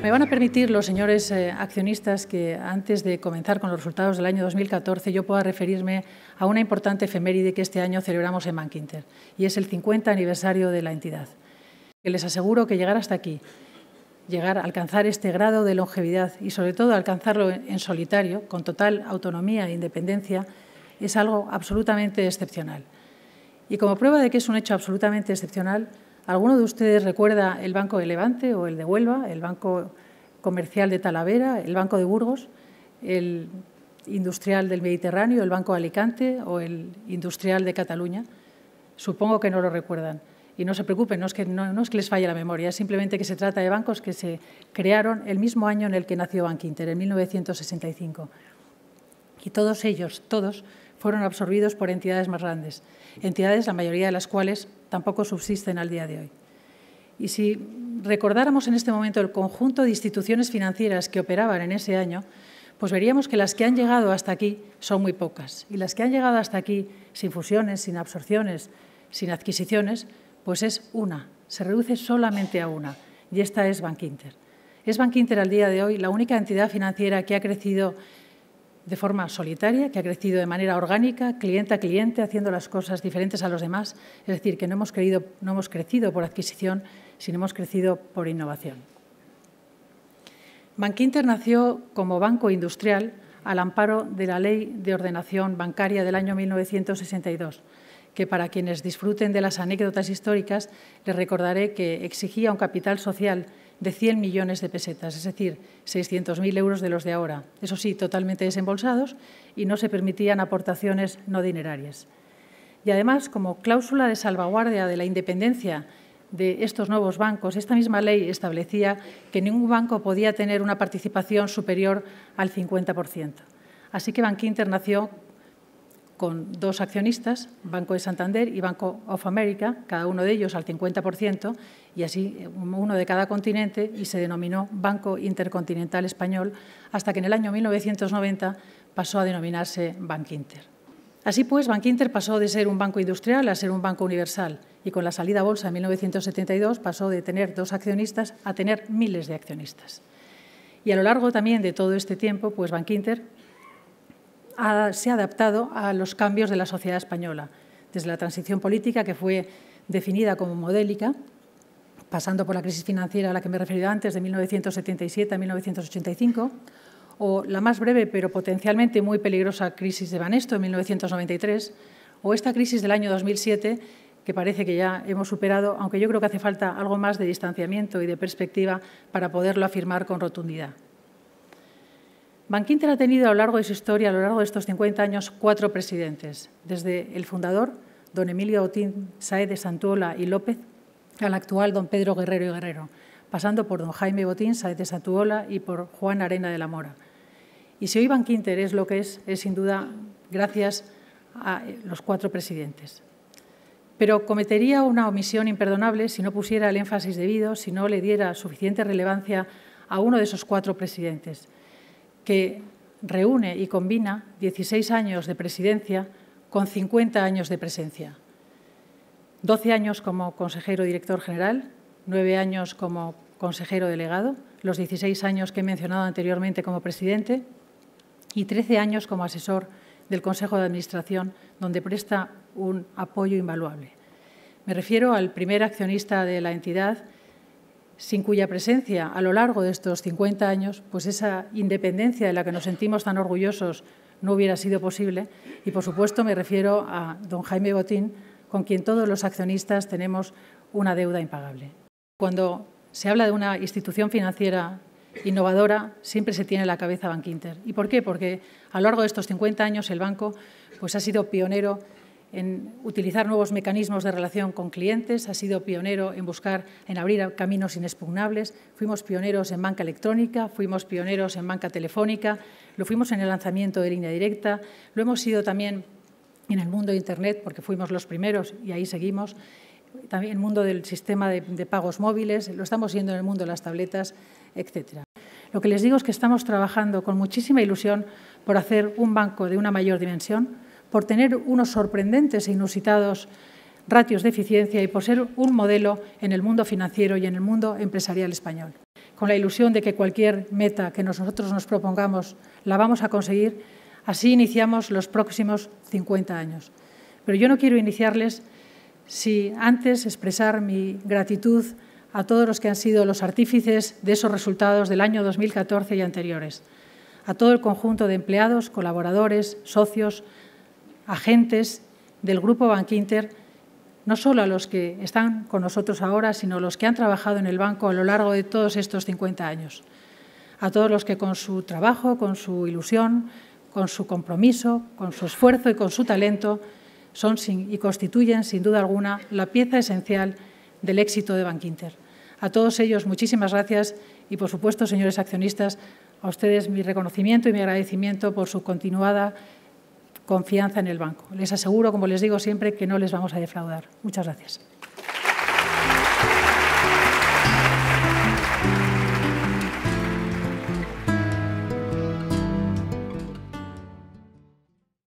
Me van a permitir los señores eh, accionistas que antes de comenzar con los resultados del año 2014 yo pueda referirme a una importante efeméride que este año celebramos en Mankinter y es el 50 aniversario de la entidad. Que les aseguro que llegar hasta aquí, llegar a alcanzar este grado de longevidad y sobre todo alcanzarlo en solitario, con total autonomía e independencia, es algo absolutamente excepcional. Y como prueba de que es un hecho absolutamente excepcional, ¿Alguno de ustedes recuerda el Banco de Levante o el de Huelva, el Banco Comercial de Talavera, el Banco de Burgos, el Industrial del Mediterráneo, el Banco de Alicante o el Industrial de Cataluña? Supongo que no lo recuerdan. Y no se preocupen, no es que, les falle la memoria, es simplemente que se trata de bancos que se crearon el mismo año en el que nació Bank en 1965. Y todos ellos, todos, fueron absorbidos por entidades más grandes, entidades la mayoría de las cuales tampoco subsisten al día de hoy. Y si recordáramos en este momento el conjunto de instituciones financieras que operaban en ese año, pues veríamos que las que han llegado hasta aquí son muy pocas. Y las que han llegado hasta aquí sin fusiones, sin absorciones, sin adquisiciones, pues es una, se reduce solamente a una, y esta es Bankinter. Es Bankinter al día de hoy la única entidad financiera que ha crecido de forma solitaria, que ha crecido de manera orgánica, cliente a cliente, haciendo las cosas diferentes a los demás. Es decir, que no hemos, no hemos crecido por adquisición, sino hemos crecido por innovación. Bankinter nació como banco industrial al amparo de la Ley de Ordenación Bancaria del año 1962, que para quienes disfruten de las anécdotas históricas les recordaré que exigía un capital social de 100 millones de pesetas, es decir, 600.000 euros de los de ahora. Eso sí, totalmente desembolsados y no se permitían aportaciones no dinerarias. Y además, como cláusula de salvaguardia de la independencia de estos nuevos bancos, esta misma ley establecía que ningún banco podía tener una participación superior al 50%. Así que Inter nació con dos accionistas, Banco de Santander y Banco of America, cada uno de ellos al 50%, y así eh, uno de cada continente, y se denominó Banco Intercontinental Español, hasta que en el año 1990 pasó a denominarse Inter. Así pues, Inter pasó de ser un banco industrial a ser un banco universal, y con la salida a bolsa en 1972 pasó de tener dos accionistas a tener miles de accionistas. Y a lo largo también de todo este tiempo, pues Inter se ha adaptado a los cambios de la sociedad española, desde la transición política que fue definida como modélica, pasando por la crisis financiera a la que me he referido antes, de 1977 a 1985, o la más breve pero potencialmente muy peligrosa crisis de Banesto en 1993, o esta crisis del año 2007 que parece que ya hemos superado, aunque yo creo que hace falta algo más de distanciamiento y de perspectiva para poderlo afirmar con rotundidad. Bankinter ha tenido a lo largo de su historia, a lo largo de estos 50 años, cuatro presidentes, desde el fundador, don Emilio Botín Saez de Santuola y López, al actual don Pedro Guerrero y Guerrero, pasando por don Jaime Botín Saez de Santuola y por Juan Arena de la Mora. Y si hoy Bankinter es lo que es, es sin duda gracias a eh, los cuatro presidentes. Pero cometería una omisión imperdonable si no pusiera el énfasis debido, si no le diera suficiente relevancia a uno de esos cuatro presidentes – que reúne y combina 16 años de presidencia con 50 años de presencia. 12 años como consejero director general, 9 años como consejero delegado, los 16 años que he mencionado anteriormente como presidente y 13 años como asesor del Consejo de Administración, donde presta un apoyo invaluable. Me refiero al primer accionista de la entidad, sin cuya presencia a lo largo de estos 50 años, pues esa independencia de la que nos sentimos tan orgullosos no hubiera sido posible. Y, por supuesto, me refiero a don Jaime Botín, con quien todos los accionistas tenemos una deuda impagable. Cuando se habla de una institución financiera innovadora, siempre se tiene la cabeza Bankinter. ¿Y por qué? Porque a lo largo de estos 50 años el banco pues, ha sido pionero en utilizar nuevos mecanismos de relación con clientes, ha sido pionero en buscar, en abrir caminos inexpugnables, fuimos pioneros en banca electrónica, fuimos pioneros en banca telefónica, lo fuimos en el lanzamiento de línea directa, lo hemos sido también en el mundo de Internet, porque fuimos los primeros y ahí seguimos, también en el mundo del sistema de, de pagos móviles, lo estamos viendo en el mundo de las tabletas, etcétera. Lo que les digo es que estamos trabajando con muchísima ilusión por hacer un banco de una mayor dimensión, por tener unos sorprendentes e inusitados ratios de eficiencia y por ser un modelo en el mundo financiero y en el mundo empresarial español. Con la ilusión de que cualquier meta que nosotros nos propongamos la vamos a conseguir, así iniciamos los próximos 50 años. Pero yo no quiero iniciarles si antes expresar mi gratitud a todos los que han sido los artífices de esos resultados del año 2014 y anteriores, a todo el conjunto de empleados, colaboradores, socios, agentes del Grupo Bankinter, no solo a los que están con nosotros ahora, sino a los que han trabajado en el banco a lo largo de todos estos 50 años. A todos los que con su trabajo, con su ilusión, con su compromiso, con su esfuerzo y con su talento son y constituyen, sin duda alguna, la pieza esencial del éxito de Inter. A todos ellos, muchísimas gracias y, por supuesto, señores accionistas, a ustedes mi reconocimiento y mi agradecimiento por su continuada confianza en el banco. Les aseguro, como les digo siempre, que no les vamos a defraudar. Muchas gracias.